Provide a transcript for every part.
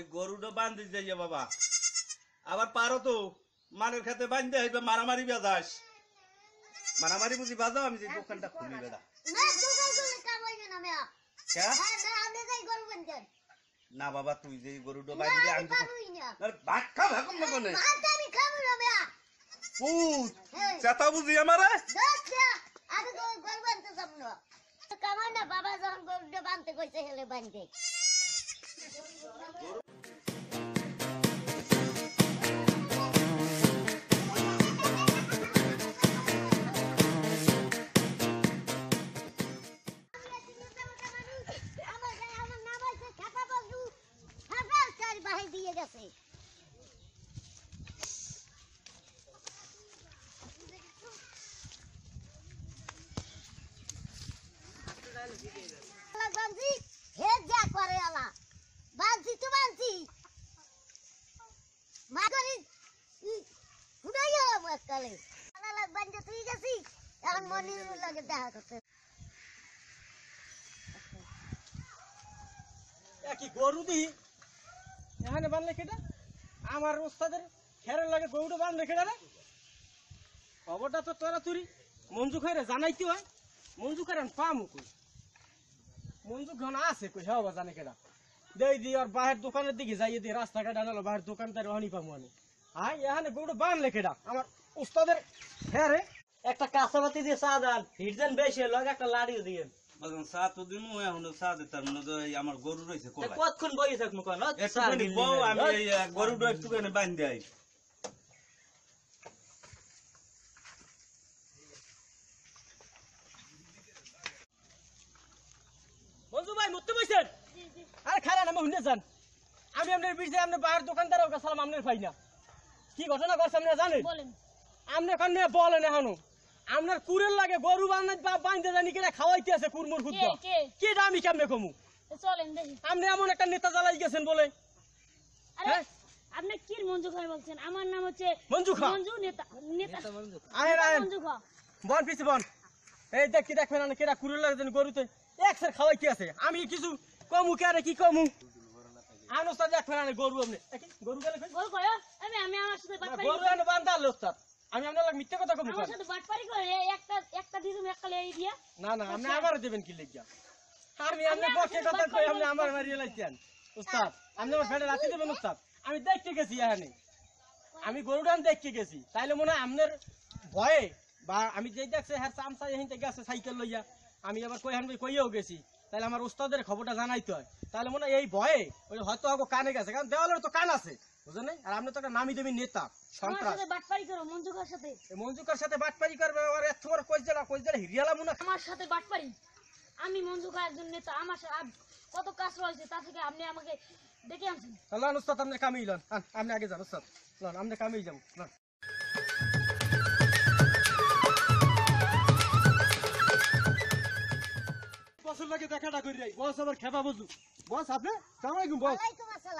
ওই গরুটা বান্ধি যাইয়া বাবা আবার পারো তো মানের খাতে বান্ধে হইবে মারামারি বেদাস মারামারি বুঝি বাজাও আমি যে হ্যাঁ, দোকানটা খুলি বেদা হ্যাঁ, না বাবা তুই যে গরুটা বান্ধে আমি ভাগ খা ভাগ হ্যাঁ, না কোনে পুত চেতা বুঝি আমারে আমি গরু বানতে যাব না কামাই না বাবা যখন গরুটা বানতে কইছে হেলে বানতে এখন লাগে দেখা করতে এখানে বানলে খবরটা তো তোরা মঞ্জু খাইরে কই আছে কই হ্যাঁ দেই দি বাহের দোকানের দিকে যাই দি রাস্তাঘাট আনালো বাহের দোকান তার রহনি পামু আমি আয় এখানে গরুটা বান কেটা আমার উস্তাদের হ্যাঁ রে একটা কাঁচাবাতি দিয়ে চা দেন হিট দেন বেশি লগ একটা লাড়িও দিয়ে বাজন চা তো দিন এখন চা না তো আমার গরু কতক্ষণ বউ আমি গরুটা একটুখানি বান্ধে আই মঞ্জু ভাই মুত্তু বসেন আর খারাপ আমি হুন্ডে আমি আপনার আপনার বাইরের দোকানদারও সালাম আপনার পাই না কি ঘটনা করছে আপনারা জানেন আপনি এখন বল এখনো আপনার কুরের লাগে গরু বানাই বা বাঁধতে জানি কেটে খাওয়াইতে আছে কুরমুর খুদ্ কে দামি কেমনে কমু আপনি এমন একটা নেতা জ্বালাই গেছেন বলে হ্যাঁ? আপনি কি মঞ্জু খান বলছেন আমার নাম হচ্ছে মঞ্জু মঞ্জু নেতা নেতা মঞ্জু বল পিছে বল এই দেখ কি দেখবেন না কেডা কুরুল লাগে জানি গরুতে এক স্যার খাওয়াই কি আছে আমি কিছু কমু কে কি কমু আনো স্যার দেখবেন না গরু আপনি গরু গেলে গরু কয় আমি আমি আমার সাথে গরু লোক স্যার আমি আপনার লাগ মিথ্যা কথা কম আমার সাথে বাটপারি করে একটা একটা দিছুম একটা লেই দিয়া না না আপনি আবার আচ্ছা। দিবেন কি লাগিয়া আমি আপনি পক্ষে কথা কই আপনি আমার মারিয়ে লাইছেন উস্তাদ হ্যাঁ। আপনি আমার ফেলে রাখতে দিবেন উস্তাদ আমি দেখতে গেছি এখানে আমি গরুডান দেখতে গেছি তাইলে মনে হয় আপনার ভয়ে বা আমি যে দেখছে হ্যাঁ চাম এখান থেকে আছে সাইকেল লইয়া আমি আবার কই হানবে কইও গেছি তাহলে আমার উস্তাদের খবরটা জানাইতে হয় তাহলে মনে হয় এই ভয়ে ওই হয়তো কানে গেছে কারণ দেওয়ালের তো কান আছে বুঝলেন আর আপনি তো একটা নামি দামি নেতা মঞ্জুকার সাথে বাটপারি করবে হিরিয়ালা মুনা আমার সাথে বাটপারি আমি মঞ্জুকার একজন নেতা আমার কত কাজ রয়েছে তা থেকে আপনি আমাকে ডেকে আনছেন উস্তাদ আপনি কামিয়ে আপনি আগে যান উস্তাদ আপনি কামিয়ে বসের লাগে দেখাটা করি যাই বস আবার খেপা বসু বস আপনি সালাম বস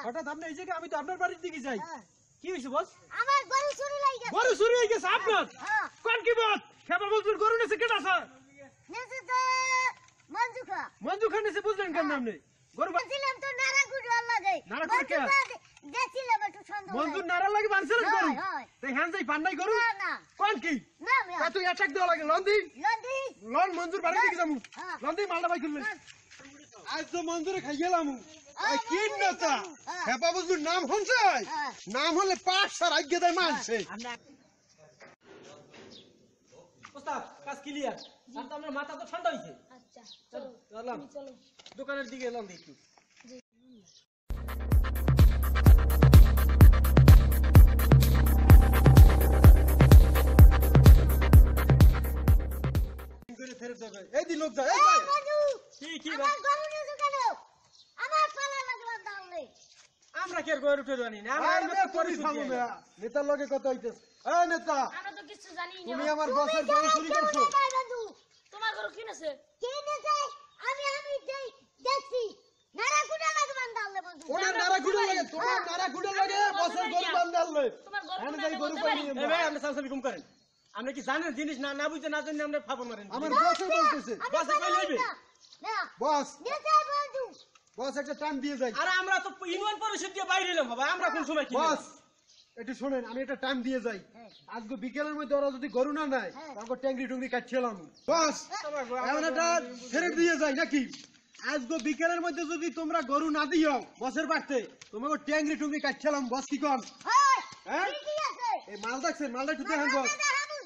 হঠাৎ আপনি এই জায়গায় আমি তো আপনার বাড়ির দিকে যাই হ্যাঁ। কি হয়েছে বস আমার গরু চুরি হয়ে গেছে গরু চুরি হয়ে গেছে আপনার হ্যাঁ, হ্যাঁ। কোন কি বস খেপা বসুর গরু নেছে কেটা স্যার নেছে তো মঞ্জু খা মঞ্জু বুঝলেন কেন আপনি গরু দিলাম তো নারা গুড লাগে নারা গুড কে গেছিলাম নারা না না কি না তুই দেওয়া লাগে লন্দি লন্দি লন মঞ্জুর বাড়ি দিকে যামু লন মালটা বাই করলে আজ তো মঞ্জুর খাই খাইয়েলাম হ্যাঁ, কি নেতা হ্যাঁ। হেপা বুঝুর নাম হনছে হ্যাঁ। নাম হলে পাঁচ সার আজ্ঞে দেয় মানছে ওস্তাদ মাথা তো ঠান্ডা হইছে আচ্ছা চলো দোকানের দিকে এলাম দেখি না আমরা জানি না তোমার কিনেছে হ্যাঁ। হ্যাঁ, আপনি কি জানেন জিনিস না বুঝতে না জানি আমরা মারেন আমার বলতেছে বস বস একটা টান দিয়ে যাই আরে আমরা তো ইউনিয়ন পরিষদ দিয়ে বাইরে এলাম আমরা কোন সময় কি বস একটু আমি একটা টাইম দিয়ে যাই আজকে বিকেলের মধ্যে ওরা যদি গরু না নেয় হ্যাঁ। তারপর ট্যাংরি টুংরি কাটছিলাম বস একটা ছেড়ে দিয়ে যাই নাকি আজকে বিকেলের মধ্যে যদি তোমরা গরু না দিও বসের বাড়তে তোমাকে ট্যাংরি টুংরি কাটছিলাম বস কি কন হ্যাঁ মালদা মাল দেখছেন মালটা একটু দেখেন বস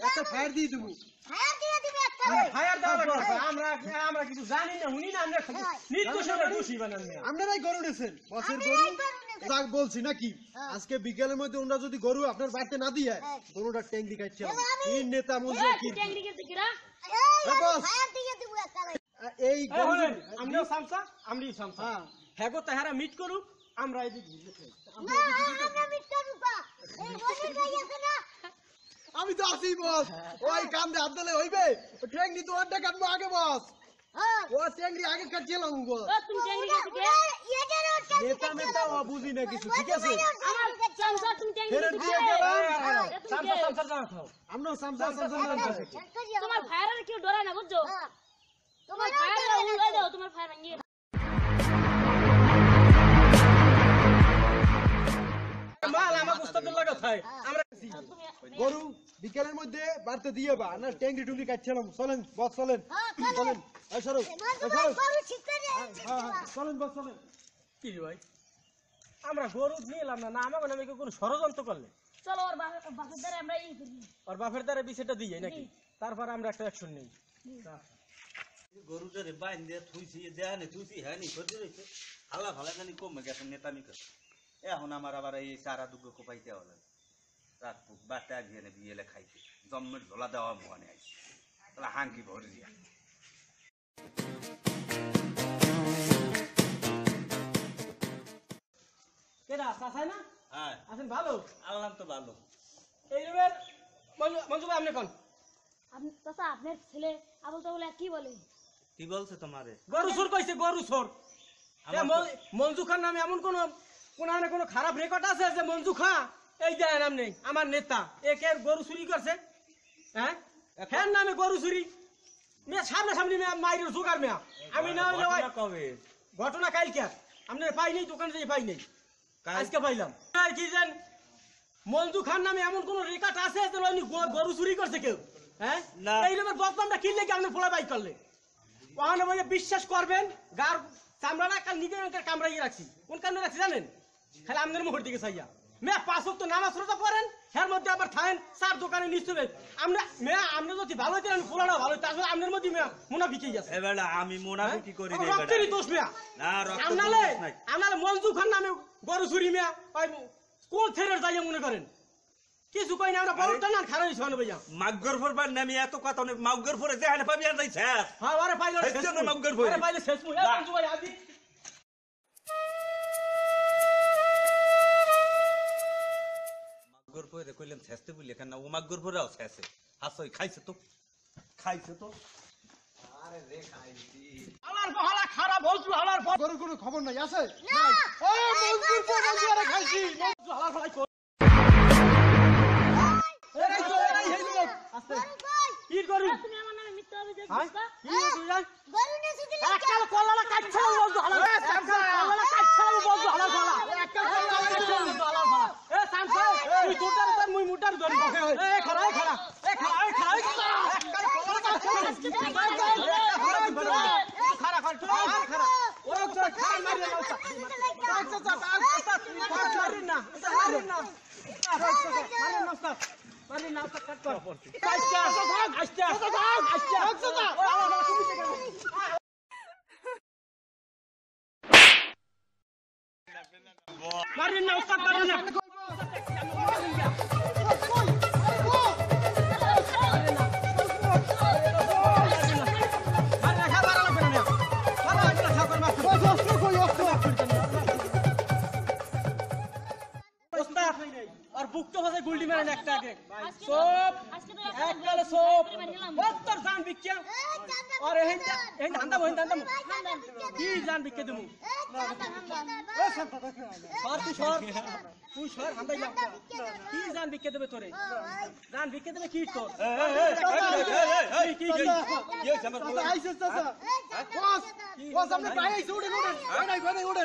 একটা ফায়ার দিয়ে দেবো ফায়ার দিয়ে দিবে বলছি নাকি হ্যাঁ। আজকে বিকেলের মধ্যে ওনারা যদি গরু আপনার বাড়িতে না দিয়ে হ্যাঁ। গরুটা নেতা মন্ত্রী এই গরু সামসা হ্যাঁ। তাহারা মিট করুক আমরা আমি তো আছি বস ওই কান্দে হাত দিলে হইবে ঠেংনি তো অর্ধেক কাটবো আগে বস ও টেংরি আগে কাটিয়েলাম গো তুমি টেংরি কাটিয়ে এটা রোটা নেতা নেতা ও বুঝি না কিছু ঠিক আছে আমার চামচা তুমি টেংরি দিয়ে চামচা চামচা না খাও আমরা চামচা চামচা না খাও তোমার ফায়ারের কি ডরা না বুঝছো তোমার ফায়ার লাগাই দাও তোমার ফায়ার ভাঙিয়ে আসাদুল্লাহ আমরা গরু বিকেলের মধ্যে বাড়তে দিয়ে বা না ট্যাঙ্কি টুঙ্কি কাটছিলাম চলেন বস চলেন হ্যাঁ, চলেন হ্যাঁ, হ্যাঁ, চলেন বস চলেন কি ভাই আমরা গরু নিলাম না না আমাকে নামে কোনো ষড়যন্ত্র করলে চলো আমরা একটা অ্যাকশন নেই গরুটারে বাইন দিয়ে থুইছি দেহানে থুইছি হ্যাঁ নি হালা ফালা জানি কমে গেছে নেতামি কাছে এখন আমার আবার এই চারা দুটো কোপাইতে হলো রাত বাটা দিয়ে বিয়েলে খাইতে জন্মের ঝোলা দেওয়া মনে আইছে তাহলে হাঙ্কি ভরে দিয়া কেডা চাচাই না হ্যাঁ। আছেন ভালো আল্লাহ তো ভালো এই মঞ্জু ভাই আপনি কোন আপনি চাচা আপনার ছেলে আবুল তাবুলা কি বলে কি বলছে তোমারে গরু চোর কইছে গরু চোর মঞ্জু খান নামে এমন কোন কোনো কোনো খারাপ রেকর্ড আছে যে মঞ্জু খা এই যে নাম নেই আমার নেতা একে গরু চুরি করছে হ্যাঁ ফ্যান নামে গরু চুরি মেয়ে সামনে সামনে মেয়ে মাইর জোগাড় মেয়া আমি না হইলে কবে ঘটনা কালকে আপনার পাই নেই দোকানে যে পাই নেই আজকে পাইলাম কি জান মঞ্জু খান নামে এমন কোন রেকর্ড আছে যে গরু চুরি করছে কেউ হ্যাঁ এই কিনলে কি আপনি ফোলা বাইক করলে ওখানে বিশ্বাস করবেন গার না কাল নিজের কামড়াই রাখছি কোন কামড়া রাখছি জানেন খালি আমাদের মুখের দিকে চাইয়া মেয়ে পাঁচ তো নামাজ রোজা পড়েন হের মধ্যে আবার থাকেন সার দোকানে নিশ্চয় আমরা মেয়া আমরা যদি ভালো হইতেন পোলাটা ভালো হইতে আসলে আমাদের মধ্যে মেয়া মুনাফিকি গেছে এবেলা আমি বিকি হ্যাঁ? করি রক্তেরই দোষ মেয়া না রক্ত মঞ্জু খান নামে গরু চুরি মেয়া ওই কোন থেরের যাই মনে করেন কিছু কই না আমরা বড় টানা খারাপ ভাইয়া মাগরপুর বার নামি এত কথা অনেক মাগরপুরে পাবি আর হ্যাঁ আরে শেষ আরে শেষ মঞ্জু ভাই আদি গর্ভ রে কইলাম ছেসতে বলি কেন উমাক গর্ভ রাও ছেসে হাসই খাইছে তো খাইছে তো আরে রে খাইছি হালার হালা খারাপ হলছু হালার গরু কোনো খবর নাই আছে ও মজদুর পর মজদুর খাইছি মজদুর হালার ফলাই এই তো এই হেই লোক আছে কি গরু তুমি আমার নামে মিথ্যা অভিযোগ হ্যাঁ? দিছ হ্যাঁ, গরু নিয়ে সুদিলা হ্যাঁ, একটা কলা করছি মারেন না উস্তাদ মারেন না বুকটা ভাষায় গুলটি মারেন একটা আগে সব এক গালে সব বত্তর জান বিকিয়া আর এই এই ধান্দা বই ধান্দা কি জান বিকে দেবো সর তুই সর তুই সর হান্দাই লাগবে কি জান বিকে দেবে তোরে জান বিকে দেবে কি তোর কি কি কি কি কি কি কি কি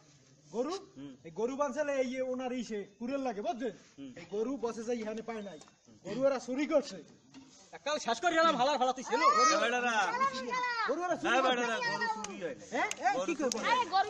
গরু এই গরু বাঁচালে এই ওনার ইসে কুড়েল লাগে বুঝছে এই গরু বসে যাই এখানে পায় নাই গরু এরা চুরি করছে একাল শেষ করে গেলাম তুই ছিল গরু হ্যাঁ, গরু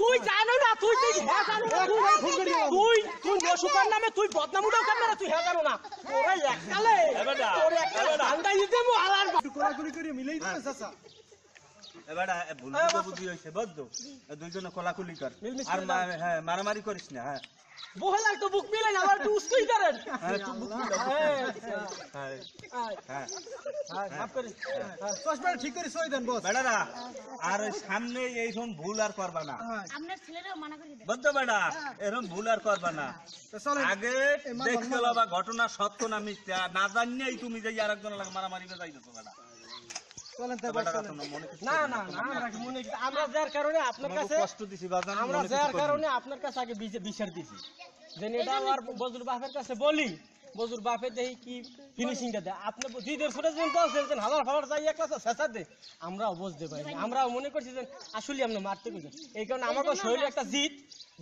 তুই জানো না তুই তুই জানো না তুই তুই নামে তুই বদনাম উঠাও কেন না তুই হ্যাঁ জানো না দিতে মু আলার করে দিতে হ্যাঁ। চাচা হ্যাঁ, দুইজনে কর আর হ্যাঁ মারামারি করিস না হ্যাঁ বহেলার তো বুক মিলাই আবার তুই উস্তুই করেন হ্যাঁ বুক ঘটনা সত্য না মিথ্যা না জানিয়ে তুমি যাই আর একজন মারামারি যাইতেছো বেড়া না না আমরা যার কারণে আপনার কাছে আমরা যার কারণে আপনার কাছে আগে বিচার দিছি যে নেতা আমার বজরুল বাপের কাছে বলি বজুর বাপে দেহি কি ফিনিশিংটা দেয় আপনি দুইদের ফুটেজ পর্যন্ত সেলছেন হাজার ফালার চাই এক লাখ শেষা দে আমরাও বুঝতে পারি আমরাও মনে করছি যে আসলে আমরা মারতে গেছি এই কারণে আমাকে শরীরে একটা জিত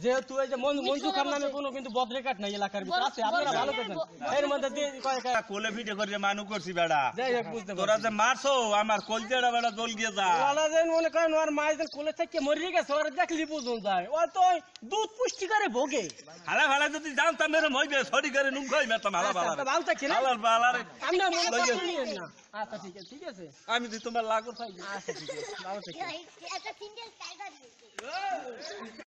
যেহেতু এই যে মঞ্জু খান নামে কোনো কিন্তু বদরেকাট নাই এলাকার ভিতরে আছে আপনারা ভালো করেন এর মধ্যে দিয়ে কয়েক কোলে ভিডিও করে মানু করছি বেড়া যাই হোক বুঝতে তোরা যে মারছো আমার কলজেড়া বেড়া জল গিয়ে যা ওরা যেন মনে করেন ওর মায়ের কোলে থেকে মরে গেছে ওর দেখলি বুঝুন যায় ও তো দুধ পুষ্টি করে ভোগে হালা হালা যদি জানতাম এরম মইবে সরি করে নুন খাই তোমার হালা হালা ভালো থাকি না হালার বালার আমি মনে করি না আচ্ছা ঠিক আছে ঠিক আছে আমি তো তোমার লাগো থাকি আচ্ছা ঠিক আছে ভালো থাকি এটা সিঙ্গেল টাইগার